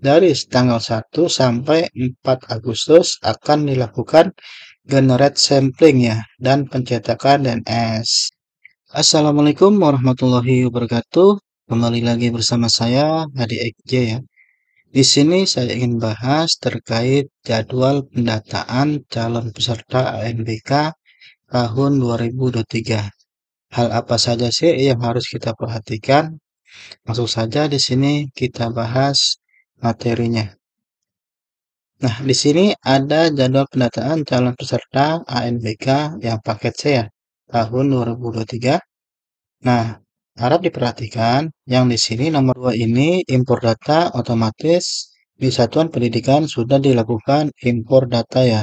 dari tanggal 1 sampai 4 Agustus akan dilakukan generate sampling ya dan pencetakan DNS. Assalamualaikum warahmatullahi wabarakatuh. Kembali lagi bersama saya Hadi Ekj ya. Di sini saya ingin bahas terkait jadwal pendataan calon peserta ANBK tahun 2023. Hal apa saja sih yang harus kita perhatikan? Langsung saja di sini kita bahas materinya. Nah, di sini ada jadwal pendataan calon peserta ANBK yang paket C ya, tahun 2023. Nah, harap diperhatikan yang di sini nomor 2 ini impor data otomatis di satuan pendidikan sudah dilakukan impor data ya.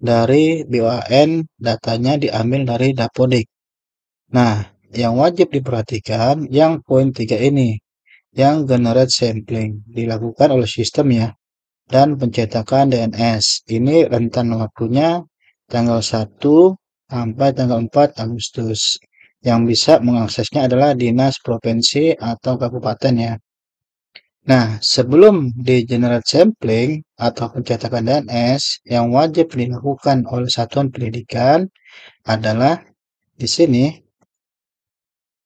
Dari BOAN datanya diambil dari Dapodik. Nah, yang wajib diperhatikan yang poin 3 ini yang generate sampling dilakukan oleh sistem ya dan pencetakan DNS. Ini rentan waktunya tanggal 1 sampai tanggal 4 Agustus. Yang bisa mengaksesnya adalah dinas provinsi atau kabupaten ya. Nah, sebelum di generate sampling atau pencetakan DNS yang wajib dilakukan oleh satuan pendidikan adalah di sini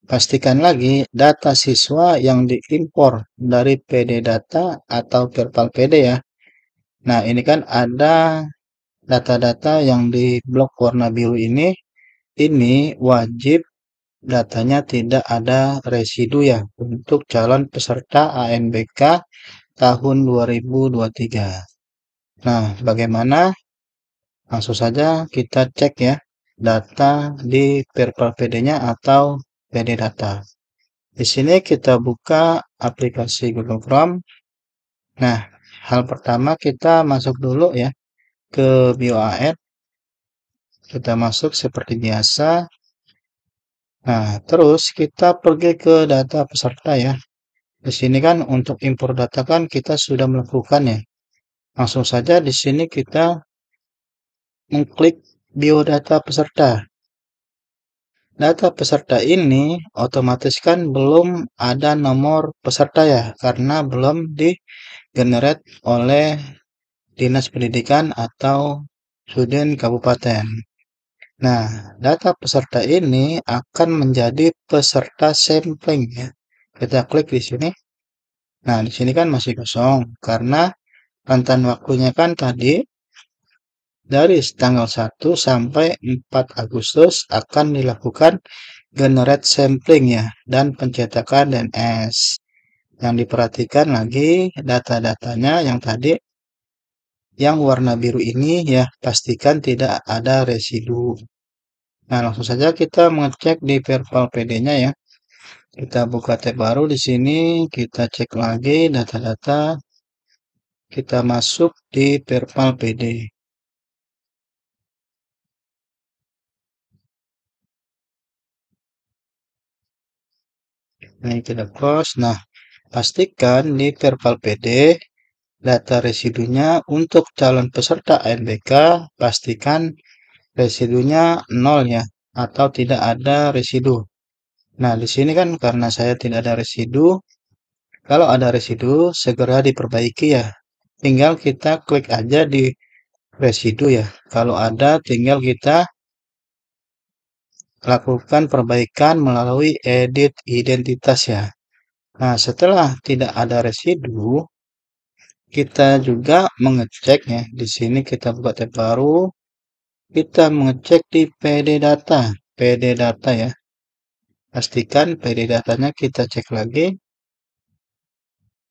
Pastikan lagi data siswa yang diimpor dari PD Data atau Virtual PD ya. Nah, ini kan ada data-data yang di blok warna biru ini, ini wajib datanya tidak ada residu ya untuk calon peserta ANBK tahun 2023. Nah, bagaimana? Langsung saja kita cek ya data di Virtual PD-nya atau PD Data. Di sini kita buka aplikasi Google Chrome. Nah, hal pertama kita masuk dulu ya ke BioAR. Kita masuk seperti biasa. Nah, terus kita pergi ke data peserta ya. Di sini kan untuk impor data kan kita sudah melakukan ya. Langsung saja di sini kita mengklik biodata peserta. Data peserta ini otomatis kan belum ada nomor peserta ya karena belum di generate oleh Dinas Pendidikan atau Sudin Kabupaten. Nah, data peserta ini akan menjadi peserta sampling ya. Kita klik di sini. Nah, di sini kan masih kosong karena rentan waktunya kan tadi dari tanggal 1 sampai 4 Agustus akan dilakukan generate sampling ya dan pencetakan DNS. Yang diperhatikan lagi data-datanya yang tadi yang warna biru ini ya pastikan tidak ada residu. Nah, langsung saja kita mengecek di verbal PD-nya ya. Kita buka tab baru di sini, kita cek lagi data-data. Kita masuk di verbal PD. Ini tidak close. cross. Nah, pastikan di verbal PD data residunya untuk calon peserta ANBK pastikan residunya nol ya atau tidak ada residu. Nah, di sini kan karena saya tidak ada residu, kalau ada residu segera diperbaiki ya. Tinggal kita klik aja di residu ya. Kalau ada tinggal kita lakukan perbaikan melalui edit identitas ya. Nah, setelah tidak ada residu, kita juga mengecek ya. Di sini kita buka tab baru, kita mengecek di PD data, PD data ya. Pastikan PD datanya kita cek lagi.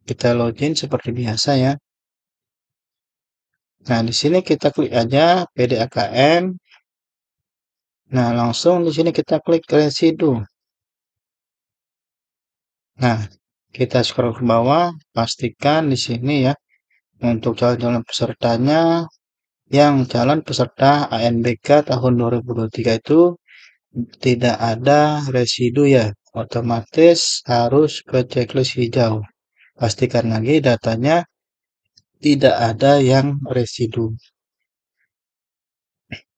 Kita login seperti biasa ya. Nah, di sini kita klik aja PD AKM, Nah, langsung di sini kita klik residu. Nah, kita scroll ke bawah, pastikan di sini ya untuk calon-calon pesertanya yang calon peserta ANBK tahun 2023 itu tidak ada residu ya. Otomatis harus ke checklist hijau. Pastikan lagi datanya tidak ada yang residu.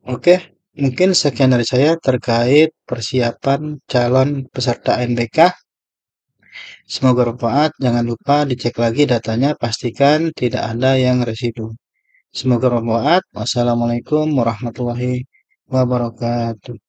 Oke. Okay. Mungkin sekian dari saya terkait persiapan calon peserta NBK. Semoga bermanfaat. Jangan lupa dicek lagi datanya, pastikan tidak ada yang residu. Semoga bermanfaat. Wassalamualaikum warahmatullahi wabarakatuh.